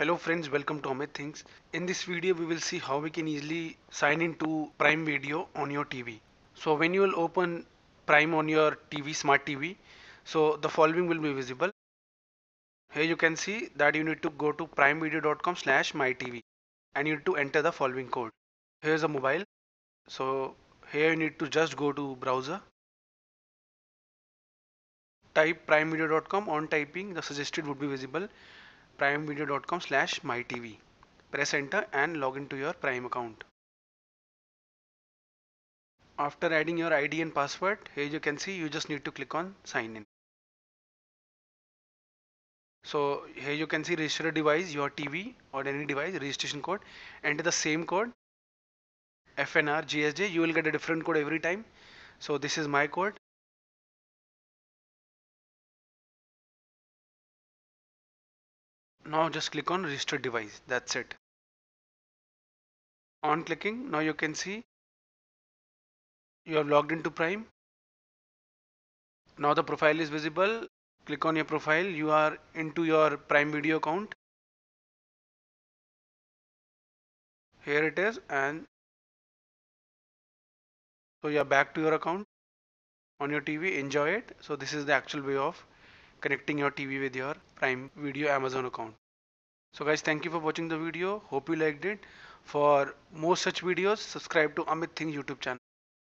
Hello friends, welcome to Amit Things. In this video we will see how we can easily sign into Prime Video on your TV. So when you will open Prime on your TV, smart TV, so the following will be visible. Here you can see that you need to go to primevideo.com slash mytv and you need to enter the following code. Here is a mobile. So here you need to just go to browser. Type primevideo.com on typing the suggested would be visible primevideo.com slash mytv. Press enter and log into your Prime account. After adding your ID and password, here you can see you just need to click on sign in. So here you can see register a device, your TV or any device, registration code, enter the same code, FNR, GSJ, you will get a different code every time. So this is my code now just click on register device that's it on clicking now you can see you are logged into prime now the profile is visible click on your profile you are into your prime video account here it is and so you are back to your account on your TV enjoy it so this is the actual way of connecting your TV with your prime video Amazon account so guys, thank you for watching the video. Hope you liked it. For more such videos, subscribe to Amit Thing YouTube channel.